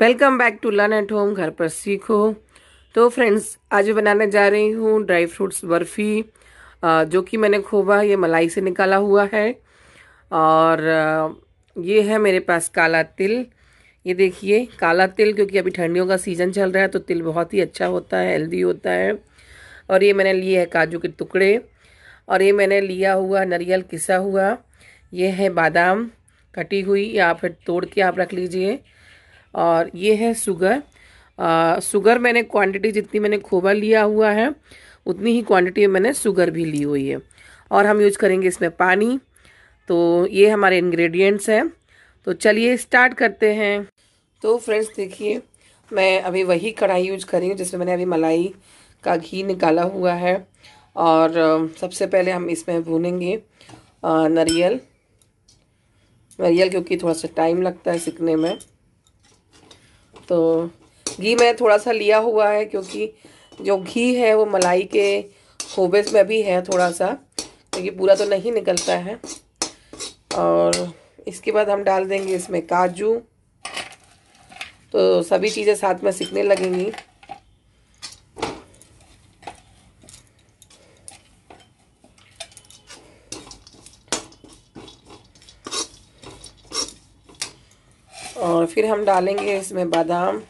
Welcome back to learn at home घर पर सीखो तो फ्रेंड्स आज मैं बनाने जा रही हूँ ड्राई फ्रूट्स बर्फ़ी जो कि मैंने खोवा ये मलाई से निकाला हुआ है और ये है मेरे पास काला तिल ये देखिए काला तिल क्योंकि अभी ठंडियों का सीज़न चल रहा है तो तिल बहुत ही अच्छा होता है हेल्दी होता है और ये मैंने लिए है काजू के टुकड़े और ये मैंने लिया हुआ नरियल किसा हुआ ये है बादाम कटी हुई या फिर तोड़ के आप रख लीजिए और ये है सुगर शुगर मैंने क्वांटिटी जितनी मैंने खोवा लिया हुआ है उतनी ही क्वांटिटी में मैंने सुगर भी ली हुई है और हम यूज करेंगे इसमें पानी तो ये हमारे इंग्रेडिएंट्स हैं तो चलिए स्टार्ट करते हैं तो फ्रेंड्स देखिए मैं अभी वही कढ़ाई यूज कर रही हूँ जिसमें मैंने अभी मलाई का घी निकाला हुआ है और सबसे पहले हम इसमें भूनेंगे नरियल नरियल क्योंकि थोड़ा सा टाइम लगता है सीखने में तो घी मैं थोड़ा सा लिया हुआ है क्योंकि जो घी है वो मलाई के खोबेस में भी है थोड़ा सा क्योंकि पूरा तो नहीं निकलता है और इसके बाद हम डाल देंगे इसमें काजू तो सभी चीज़ें साथ में सीखने लगेंगी और फिर हम डालेंगे इसमें बादाम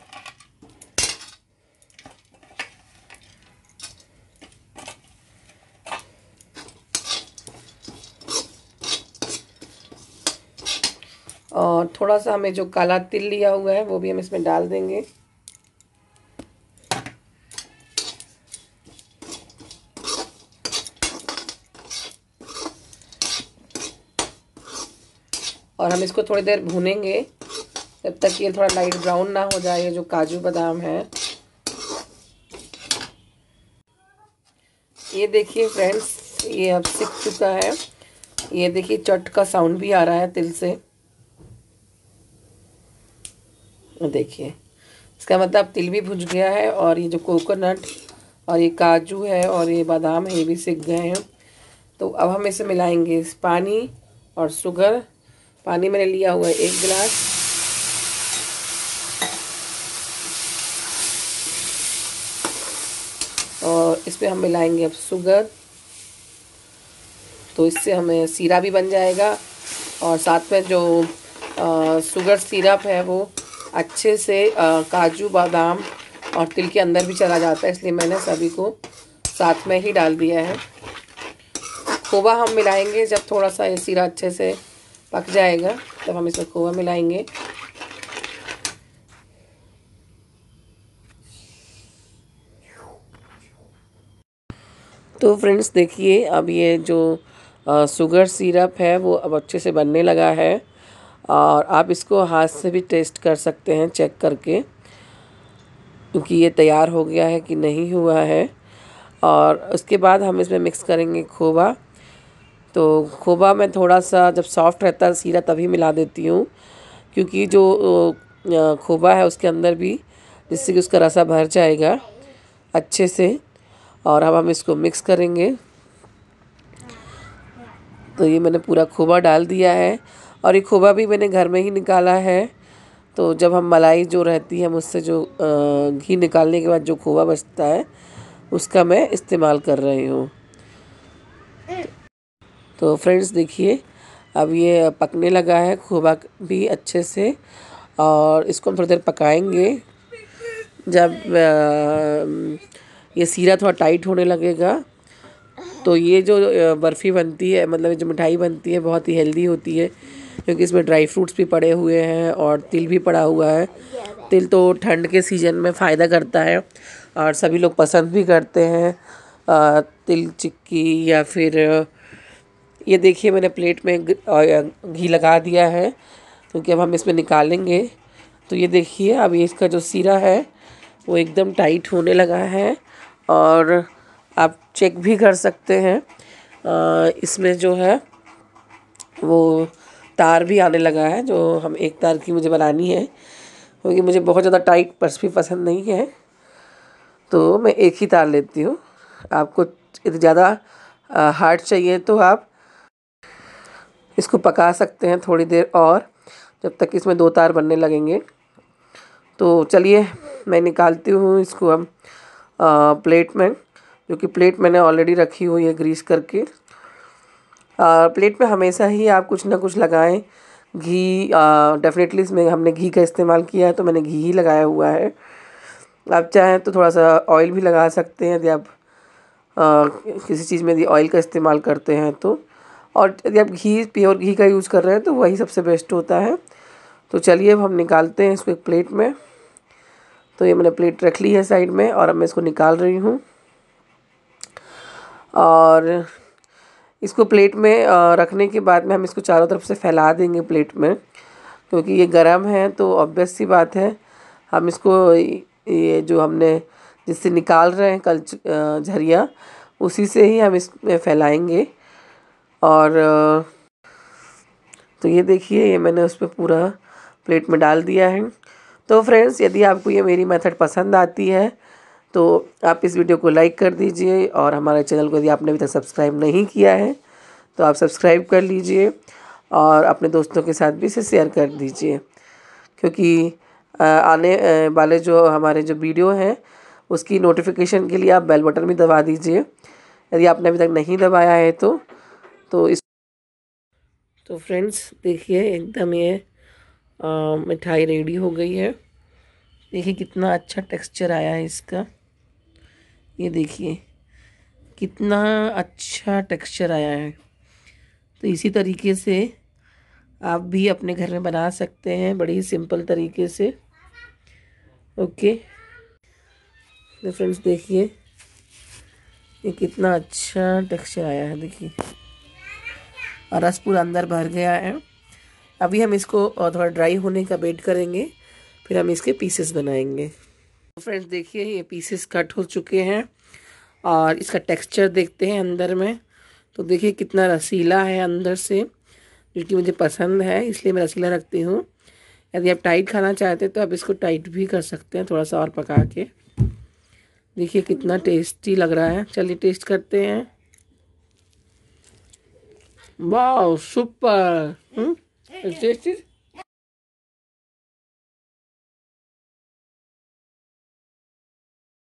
और थोड़ा सा हमें जो काला तिल लिया हुआ है वो भी हम इसमें डाल देंगे और हम इसको थोड़ी देर भूनेंगे जब तक ये थोड़ा लाइट ब्राउन ना हो जाए ये जो काजू बादाम है ये देखिए फ्रेंड्स ये अब सीख चुका है ये देखिए चट का साउंड भी आ रहा है तिल से देखिए इसका मतलब तिल भी भुज गया है और ये जो कोकोनट और ये काजू है और ये बादाम है ये भी सीख गए हैं तो अब हम इसे मिलाएंगे इस पानी और शुगर पानी मैंने लिया हुआ है एक गिलास और इस पर हम मिलाएंगे अब शुगर तो इससे हमें सीरा भी बन जाएगा और साथ में जो शुगर सिरप है वो अच्छे से आ, काजू बादाम और तिल के अंदर भी चला जाता है इसलिए मैंने सभी को साथ में ही डाल दिया है खोवा हम मिलाएंगे जब थोड़ा सा ये सीरा अच्छे से पक जाएगा तब हम इसमें खोवा मिलाएंगे तो फ्रेंड्स देखिए अब ये जो शुगर सिरप है वो अब अच्छे से बनने लगा है और आप इसको हाथ से भी टेस्ट कर सकते हैं चेक करके क्योंकि ये तैयार हो गया है कि नहीं हुआ है और उसके बाद हम इसमें मिक्स करेंगे खोवा तो खोवा मैं थोड़ा सा जब सॉफ्ट रहता है सीरा तभी मिला देती हूँ क्योंकि जो खोबा है उसके अंदर भी जिससे कि उसका रसा भर जाएगा अच्छे से और अब हम इसको मिक्स करेंगे तो ये मैंने पूरा खोबा डाल दिया है और ये खोबा भी मैंने घर में ही निकाला है तो जब हम मलाई जो रहती है हम उससे जो घी निकालने के बाद जो खोबा बचता है उसका मैं इस्तेमाल कर रही हूँ तो फ्रेंड्स देखिए अब ये पकने लगा है खोबा भी अच्छे से और इसको हम थोड़ी देर पकाएँगे जब आ, ये सीरा थोड़ा टाइट होने लगेगा तो ये जो बर्फ़ी बनती है मतलब जो मिठाई बनती है बहुत ही हेल्दी होती है क्योंकि इसमें ड्राई फ्रूट्स भी पड़े हुए हैं और तिल भी पड़ा हुआ है तिल तो ठंड के सीज़न में फ़ायदा करता है और सभी लोग पसंद भी करते हैं तिल चिक्की या फिर ये देखिए मैंने प्लेट में घी लगा दिया है क्योंकि अब हम इसमें निकालेंगे तो ये देखिए अब इसका जो सीरा है वो एकदम टाइट होने लगा है और आप चेक भी कर सकते हैं इसमें जो है वो तार भी आने लगा है जो हम एक तार की मुझे बनानी है क्योंकि मुझे बहुत ज़्यादा टाइट पर्स भी पसंद नहीं है तो मैं एक ही तार लेती हूँ आपको ज़्यादा हार्ड चाहिए तो आप इसको पका सकते हैं थोड़ी देर और जब तक इसमें दो तार बनने लगेंगे तो चलिए मैं निकालती हूँ इसको अब प्लेट में जो कि प्लेट मैंने ऑलरेडी रखी हुई है ग्रीस करके आ, प्लेट में हमेशा ही आप कुछ ना कुछ लगाएं घी डेफिनेटली इसमें हमने घी का इस्तेमाल किया है तो मैंने घी ही लगाया हुआ है आप चाहें तो थोड़ा सा ऑयल भी लगा सकते हैं यदि आप आ, किसी चीज़ में यदि ऑयल का इस्तेमाल करते हैं तो और यदि आप घी प्योर घी का यूज़ कर रहे हैं तो वही सबसे बेस्ट होता है तो चलिए अब हम निकालते हैं इसको एक प्लेट में तो ये मैंने प्लेट रख ली है साइड में और अब मैं इसको निकाल रही हूँ और इसको प्लेट में रखने के बाद में हम इसको चारों तरफ से फैला देंगे प्लेट में क्योंकि ये गर्म है तो ऑब्वियस सी बात है हम इसको ये जो हमने जिससे निकाल रहे हैं कल झरिया उसी से ही हम इसमें फैलाएंगे और तो ये देखिए ये मैंने उस पर पूरा प्लेट में डाल दिया है तो फ्रेंड्स यदि आपको ये मेरी मेथड पसंद आती है तो आप इस वीडियो को लाइक कर दीजिए और हमारे चैनल को यदि आपने अभी तक सब्सक्राइब नहीं किया है तो आप सब्सक्राइब कर लीजिए और अपने दोस्तों के साथ भी इसे शेयर कर दीजिए क्योंकि आने वाले जो हमारे जो वीडियो हैं उसकी नोटिफिकेशन के लिए आप बेल बटन भी दबा दीजिए यदि आपने अभी तक नहीं दबाया है तो तो इस तो फ्रेंड्स देखिए एकदम ये मिठाई रेडी हो गई है देखिए कितना अच्छा टेक्सचर आया है इसका ये देखिए कितना अच्छा टेक्सचर आया है तो इसी तरीके से आप भी अपने घर में बना सकते हैं बड़ी ही सिंपल तरीके से ओके तो फ्रेंड्स देखिए ये कितना अच्छा टेक्सचर आया है देखिए और रस पूरा अंदर भर गया है अभी हम इसको थोड़ा ड्राई होने का वेट करेंगे फिर हम इसके पीसेस बनाएंगे तो फ्रेंड्स देखिए ये पीसेस कट हो चुके हैं और इसका टेक्सचर देखते हैं अंदर में तो देखिए कितना रसीला है अंदर से जो कि मुझे पसंद है इसलिए मैं रसीला रखती हूँ यदि आप टाइट खाना चाहते हैं तो आप इसको टाइट भी कर सकते हैं थोड़ा सा और पका के देखिए कितना टेस्टी लग रहा है चलिए टेस्ट करते हैं वाह हम्म? Super it.